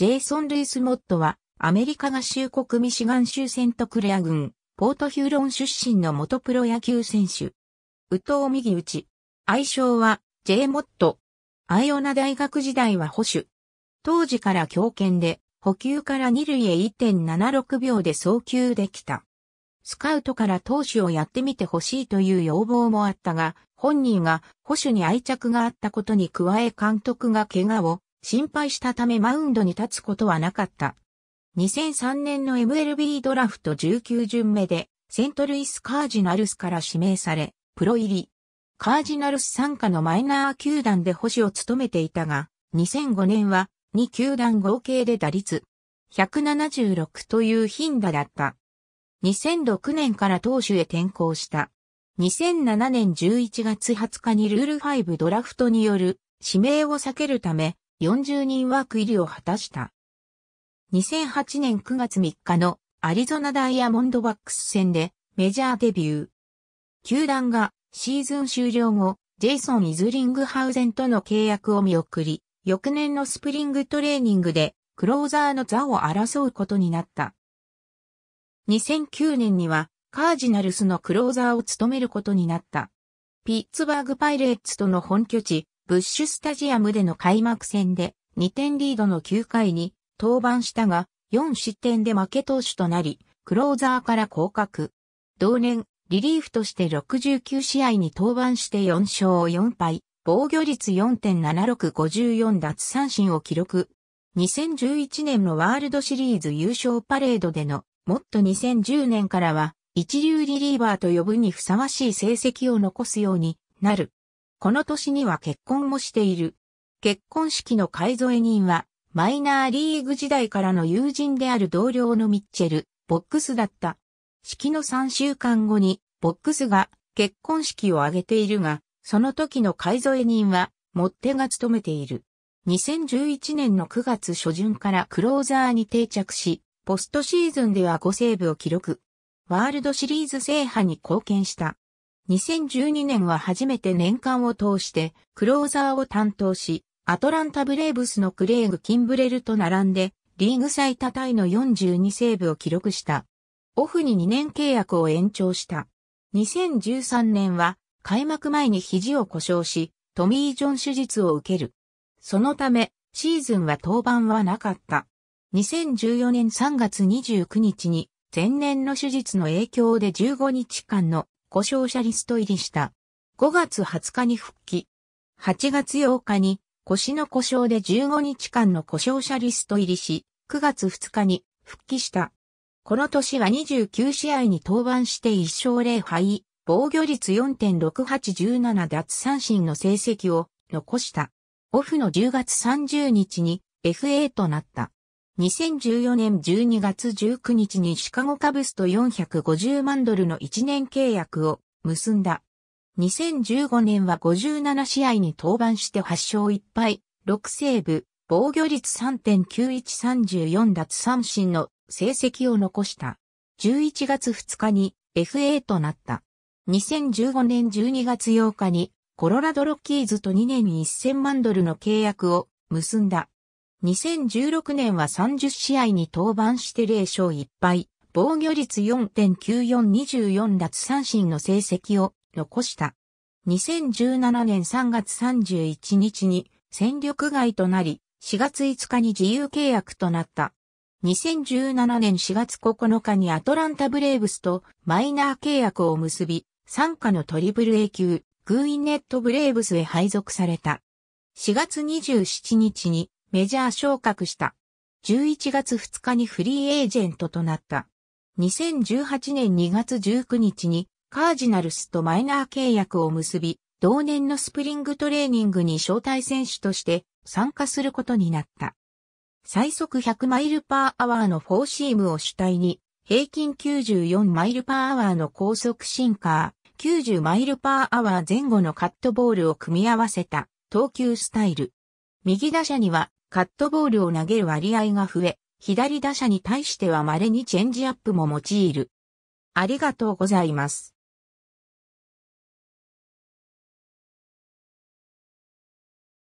ジェイソン・ルイス・モットは、アメリカ合衆国ミシガン州セントクレア郡、ポートヒューロン出身の元プロ野球選手。右投右打ち。愛称は、ジェイ・モット。アイオナ大学時代は保守。当時から強肩で、補給から2塁へ1.76秒で送球できた。スカウトから投手をやってみてほしいという要望もあったが、本人が保守に愛着があったことに加え監督が怪我を心配したためマウンドに立つことはなかった。2003年の MLB ドラフト19巡目で、セントルイス・カージナルスから指名され、プロ入り。カージナルス参加のマイナー球団で保守を務めていたが、2005年は2球団合計で打率176という頻打だった。2006年から投手へ転向した。2007年11月20日にルール5ドラフトによる指名を避けるため40人枠入りを果たした。2008年9月3日のアリゾナダイヤモンドバックス戦でメジャーデビュー。球団がシーズン終了後、ジェイソン・イズリングハウゼンとの契約を見送り、翌年のスプリングトレーニングでクローザーの座を争うことになった。2009年にはカージナルスのクローザーを務めることになった。ピッツバーグパイレーツとの本拠地、ブッシュスタジアムでの開幕戦で2点リードの9回に登板したが4失点で負け投手となり、クローザーから降格。同年、リリーフとして69試合に登板して4勝4敗、防御率4.7654奪三振を記録。2011年のワールドシリーズ優勝パレードでの、もっと2010年からは、一流リリーバーと呼ぶにふさわしい成績を残すようになる。この年には結婚もしている。結婚式の買添人は、マイナーリーグ時代からの友人である同僚のミッチェル、ボックスだった。式の3週間後に、ボックスが結婚式を挙げているが、その時の買添人は、モッテが務めている。2011年の9月初旬からクローザーに定着し、ポストシーズンでは5セーブを記録。ワールドシリーズ制覇に貢献した。2012年は初めて年間を通してクローザーを担当し、アトランタブレーブスのクレイグ・キンブレルと並んで、リーグ最多タイの42セーブを記録した。オフに2年契約を延長した。2013年は開幕前に肘を故障し、トミー・ジョン手術を受ける。そのため、シーズンは登板はなかった。2014年3月29日に前年の手術の影響で15日間の故障者リスト入りした。5月20日に復帰。8月8日に腰の故障で15日間の故障者リスト入りし、9月2日に復帰した。この年は29試合に登板して1勝0敗、防御率4.6817奪三振の成績を残した。オフの10月30日に FA となった。2014年12月19日にシカゴカブスと450万ドルの1年契約を結んだ。2015年は57試合に登板して8勝1敗、6セーブ、防御率3.9134奪三振の成績を残した。11月2日に FA となった。2015年12月8日にコロラドロッキーズと2年1000万ドルの契約を結んだ。2016年は30試合に登板して0勝1敗、防御率4.9424奪三振の成績を残した。2017年3月31日に戦力外となり、4月5日に自由契約となった。2017年4月9日にアトランタブレーブスとマイナー契約を結び、参加のトリプル A 級、グーインネットブレーブスへ配属された。4月27日にメジャー昇格した。11月2日にフリーエージェントとなった。2018年2月19日にカージナルスとマイナー契約を結び、同年のスプリングトレーニングに招待選手として参加することになった。最速100マイルパーアワーのフォーシームを主体に、平均94マイルパーアワーの高速シンカー、90マイルパーアワー前後のカットボールを組み合わせた投球スタイル。右打者にはカットボールを投げる割合が増え、左打者に対しては稀にチェンジアップも用いる。ありがとうございます。